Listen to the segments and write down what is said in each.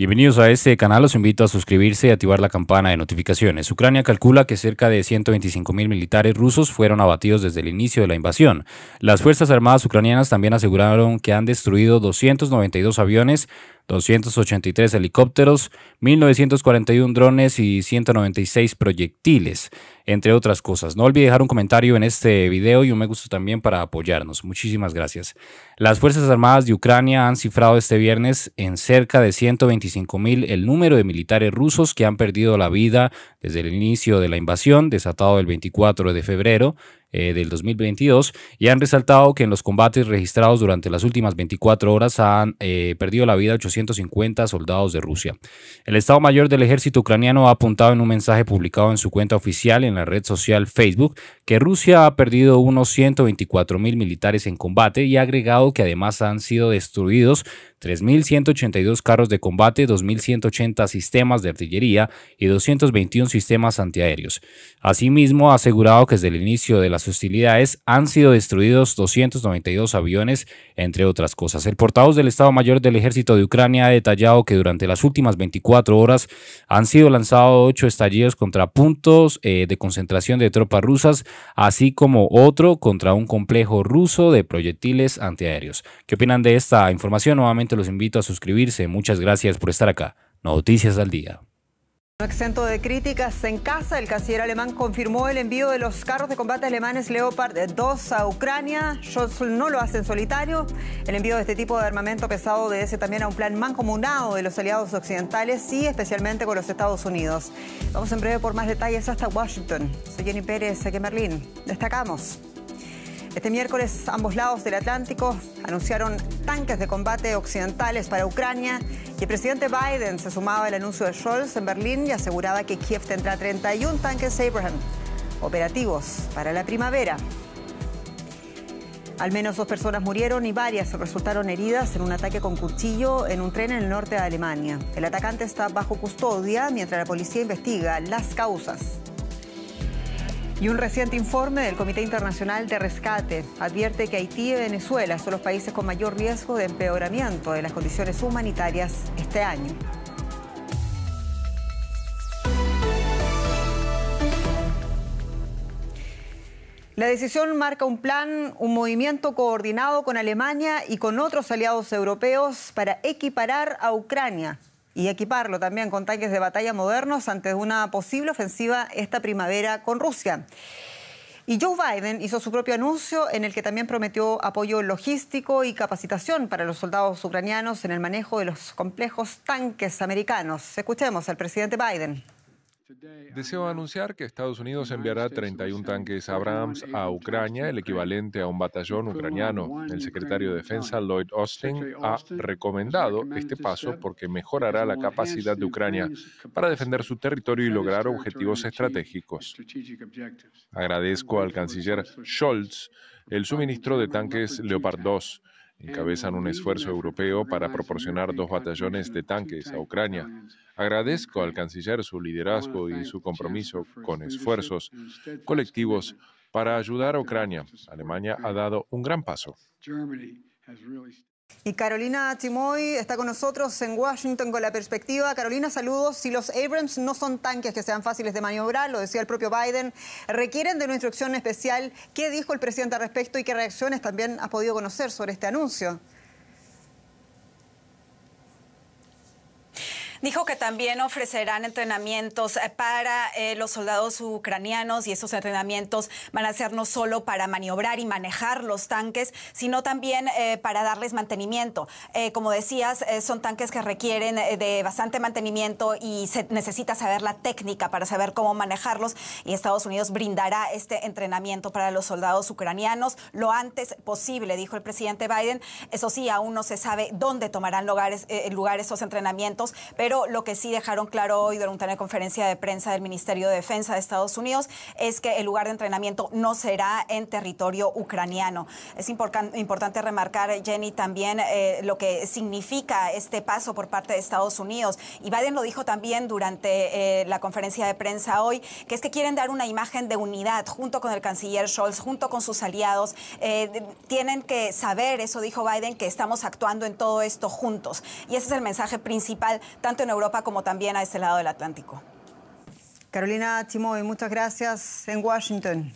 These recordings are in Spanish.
Bienvenidos a este canal, los invito a suscribirse y activar la campana de notificaciones. Ucrania calcula que cerca de 125.000 militares rusos fueron abatidos desde el inicio de la invasión. Las Fuerzas Armadas ucranianas también aseguraron que han destruido 292 aviones 283 helicópteros, 1941 drones y 196 proyectiles, entre otras cosas. No olvide dejar un comentario en este video y un me gusta también para apoyarnos. Muchísimas gracias. Las Fuerzas Armadas de Ucrania han cifrado este viernes en cerca de 125 mil el número de militares rusos que han perdido la vida desde el inicio de la invasión, desatado el 24 de febrero eh, del 2022, y han resaltado que en los combates registrados durante las últimas 24 horas han eh, perdido la vida 850 soldados de Rusia. El Estado Mayor del Ejército ucraniano ha apuntado en un mensaje publicado en su cuenta oficial en la red social Facebook que Rusia ha perdido unos 124 mil militares en combate y ha agregado que además han sido destruidos 3.182 carros de combate, 2.180 sistemas de artillería y 221 sistemas antiaéreos. Asimismo, ha asegurado que desde el inicio de las hostilidades han sido destruidos 292 aviones, entre otras cosas. El portavoz del Estado Mayor del Ejército de Ucrania ha detallado que durante las últimas 24 horas han sido lanzados 8 estallidos contra puntos eh, de concentración de tropas rusas, así como otro contra un complejo ruso de proyectiles antiaéreos. ¿Qué opinan de esta información? Nuevamente los invito a suscribirse. Muchas gracias por estar acá. Noticias al día. No exento de críticas en casa, el canciller alemán confirmó el envío de los carros de combate alemanes Leopard 2 a Ucrania. Scholz no lo hace en solitario. El envío de este tipo de armamento pesado obedece también a un plan mancomunado de los aliados occidentales y especialmente con los Estados Unidos. Vamos en breve por más detalles hasta Washington. Soy Jenny Pérez, aquí en Berlín. Destacamos. Este miércoles ambos lados del Atlántico anunciaron tanques de combate occidentales para Ucrania y el presidente Biden se sumaba al anuncio de Scholz en Berlín y aseguraba que Kiev tendrá 31 tanques Abraham operativos para la primavera. Al menos dos personas murieron y varias resultaron heridas en un ataque con cuchillo en un tren en el norte de Alemania. El atacante está bajo custodia mientras la policía investiga las causas y un reciente informe del Comité Internacional de Rescate advierte que Haití y Venezuela son los países con mayor riesgo de empeoramiento de las condiciones humanitarias este año. La decisión marca un plan, un movimiento coordinado con Alemania y con otros aliados europeos para equiparar a Ucrania y equiparlo también con tanques de batalla modernos ante una posible ofensiva esta primavera con Rusia. Y Joe Biden hizo su propio anuncio en el que también prometió apoyo logístico y capacitación para los soldados ucranianos en el manejo de los complejos tanques americanos. Escuchemos al presidente Biden. Deseo anunciar que Estados Unidos enviará 31 tanques Abrams a Ucrania, el equivalente a un batallón ucraniano. El secretario de Defensa Lloyd Austin ha recomendado este paso porque mejorará la capacidad de Ucrania para defender su territorio y lograr objetivos estratégicos. Agradezco al canciller Scholz el suministro de tanques Leopard 2 encabezan un esfuerzo europeo para proporcionar dos batallones de tanques a Ucrania. Agradezco al canciller su liderazgo y su compromiso con esfuerzos colectivos para ayudar a Ucrania. Alemania ha dado un gran paso. Y Carolina Chimoy está con nosotros en Washington con la perspectiva. Carolina, saludos. Si los Abrams no son tanques que sean fáciles de maniobrar, lo decía el propio Biden, requieren de una instrucción especial. ¿Qué dijo el presidente al respecto y qué reacciones también ha podido conocer sobre este anuncio? Dijo que también ofrecerán entrenamientos eh, para eh, los soldados ucranianos y esos entrenamientos van a ser no solo para maniobrar y manejar los tanques, sino también eh, para darles mantenimiento. como decías, son tanques que requieren de bastante mantenimiento y se necesita saber la técnica para saber cómo manejarlos y Estados Unidos brindará este entrenamiento para los soldados ucranianos lo antes posible, dijo el presidente Biden. Eso sí, aún no se sabe dónde tomarán lugar esos entrenamientos, pero pero lo que sí dejaron claro hoy durante una conferencia de prensa del Ministerio de Defensa de Estados Unidos es que el lugar de entrenamiento no será en territorio ucraniano. Es importante remarcar, Jenny, también eh, lo que significa este paso por parte de Estados Unidos. Y Biden lo dijo también durante eh, la conferencia de prensa hoy, que es que quieren dar una imagen de unidad junto con el canciller Scholz, junto con sus aliados. Eh, tienen que saber, eso dijo Biden, que estamos actuando en todo esto juntos. Y ese es el mensaje principal, tanto en Europa como también a ese lado del Atlántico. Carolina Timoy, muchas gracias en Washington.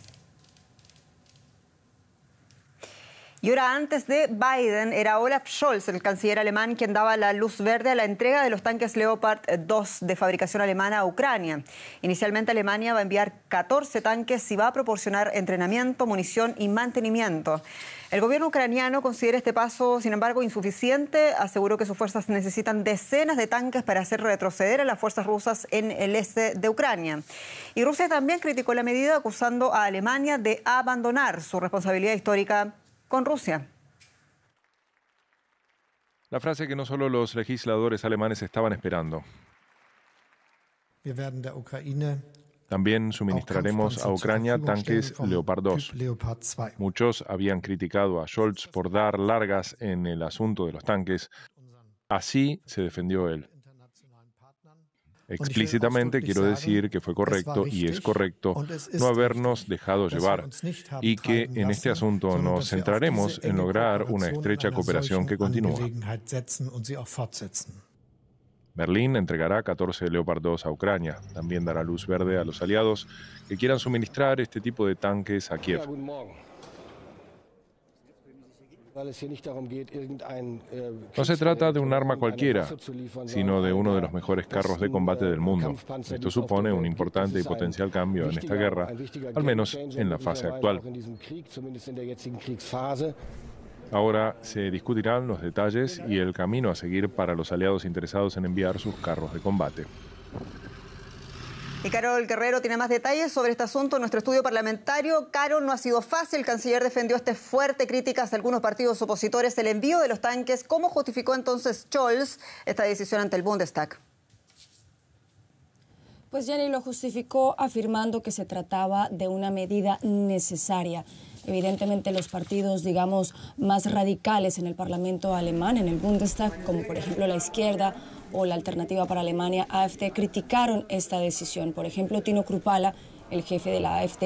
Y ahora antes de Biden era Olaf Scholz, el canciller alemán, quien daba la luz verde a la entrega de los tanques Leopard 2 de fabricación alemana a Ucrania. Inicialmente Alemania va a enviar 14 tanques y va a proporcionar entrenamiento, munición y mantenimiento. El gobierno ucraniano considera este paso, sin embargo, insuficiente. Aseguró que sus fuerzas necesitan decenas de tanques para hacer retroceder a las fuerzas rusas en el este de Ucrania. Y Rusia también criticó la medida acusando a Alemania de abandonar su responsabilidad histórica Rusia. La frase que no solo los legisladores alemanes estaban esperando. También suministraremos a Ucrania tanques Leopard 2. Muchos habían criticado a Scholz por dar largas en el asunto de los tanques. Así se defendió él. Explícitamente quiero decir que fue correcto y es correcto no habernos dejado llevar y que en este asunto nos centraremos en lograr una estrecha cooperación que continúa. Berlín entregará 14 Leopard 2 a Ucrania. También dará luz verde a los aliados que quieran suministrar este tipo de tanques a Kiev. Äh, no se trata de un arma cualquiera, sino de uno de los mejores carros de combate del äh, mundo. Esto supone un importante y potencial cambio en esta guerra, al menos en la fase actual. Ahora se discutirán los detalles y el camino a seguir para los aliados interesados en enviar sus carros de combate. Y Carol Guerrero tiene más detalles sobre este asunto en nuestro estudio parlamentario. Carol, no ha sido fácil. El canciller defendió este fuerte crítica hacia algunos partidos opositores el envío de los tanques. ¿Cómo justificó entonces Scholz esta decisión ante el Bundestag? Pues Jenny lo justificó afirmando que se trataba de una medida necesaria. Evidentemente los partidos, digamos, más radicales en el Parlamento alemán, en el Bundestag, como por ejemplo la izquierda o la Alternativa para Alemania, AFT, criticaron esta decisión. Por ejemplo, Tino Krupala, el jefe de la AFT,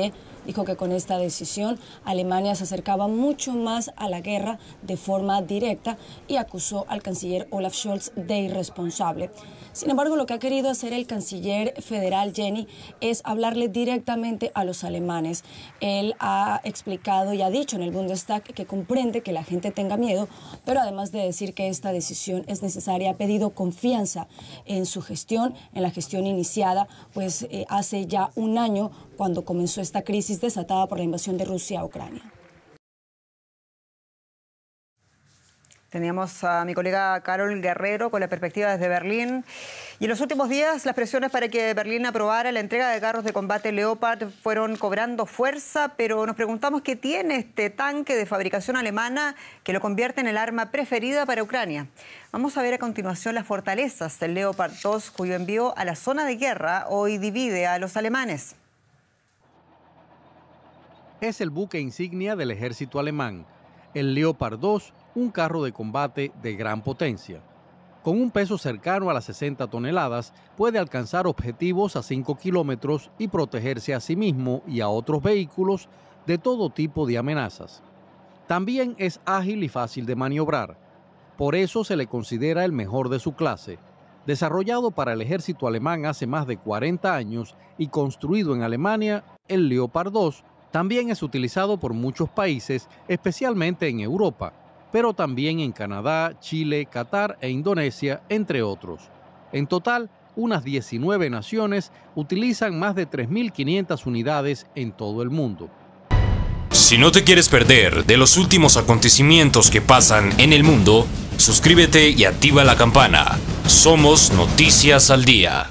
Dijo que con esta decisión Alemania se acercaba mucho más a la guerra de forma directa y acusó al canciller Olaf Scholz de irresponsable. Sin embargo, lo que ha querido hacer el canciller federal Jenny es hablarle directamente a los alemanes. Él ha explicado y ha dicho en el Bundestag que comprende que la gente tenga miedo, pero además de decir que esta decisión es necesaria, ha pedido confianza en su gestión, en la gestión iniciada, pues eh, hace ya un año cuando comenzó esta crisis desatada por la invasión de Rusia a Ucrania. Teníamos a mi colega Carol Guerrero con la perspectiva desde Berlín. Y en los últimos días, las presiones para que Berlín aprobara la entrega de carros de combate Leopard fueron cobrando fuerza, pero nos preguntamos qué tiene este tanque de fabricación alemana que lo convierte en el arma preferida para Ucrania. Vamos a ver a continuación las fortalezas del Leopard 2, cuyo envío a la zona de guerra hoy divide a los alemanes es el buque insignia del ejército alemán, el Leopard 2, un carro de combate de gran potencia. Con un peso cercano a las 60 toneladas, puede alcanzar objetivos a 5 kilómetros y protegerse a sí mismo y a otros vehículos de todo tipo de amenazas. También es ágil y fácil de maniobrar. Por eso se le considera el mejor de su clase. Desarrollado para el ejército alemán hace más de 40 años y construido en Alemania, el Leopard 2 también es utilizado por muchos países, especialmente en Europa, pero también en Canadá, Chile, Qatar e Indonesia, entre otros. En total, unas 19 naciones utilizan más de 3.500 unidades en todo el mundo. Si no te quieres perder de los últimos acontecimientos que pasan en el mundo, suscríbete y activa la campana. Somos Noticias al Día.